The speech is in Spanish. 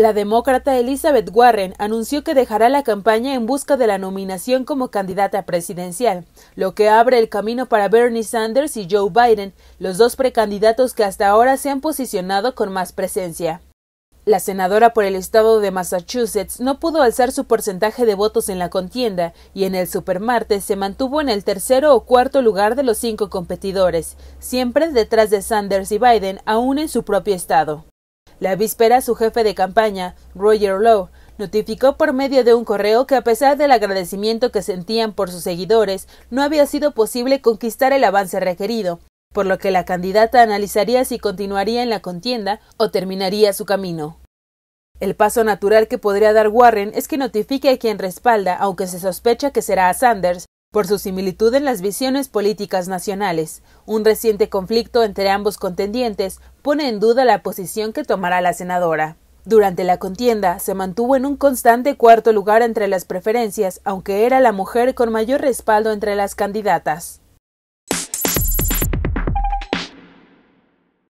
La demócrata Elizabeth Warren anunció que dejará la campaña en busca de la nominación como candidata presidencial, lo que abre el camino para Bernie Sanders y Joe Biden, los dos precandidatos que hasta ahora se han posicionado con más presencia. La senadora por el estado de Massachusetts no pudo alzar su porcentaje de votos en la contienda y en el supermartes se mantuvo en el tercero o cuarto lugar de los cinco competidores, siempre detrás de Sanders y Biden, aún en su propio estado. La víspera, su jefe de campaña, Roger Lowe, notificó por medio de un correo que a pesar del agradecimiento que sentían por sus seguidores, no había sido posible conquistar el avance requerido, por lo que la candidata analizaría si continuaría en la contienda o terminaría su camino. El paso natural que podría dar Warren es que notifique a quien respalda, aunque se sospecha que será a Sanders, por su similitud en las visiones políticas nacionales. Un reciente conflicto entre ambos contendientes pone en duda la posición que tomará la senadora. Durante la contienda se mantuvo en un constante cuarto lugar entre las preferencias, aunque era la mujer con mayor respaldo entre las candidatas.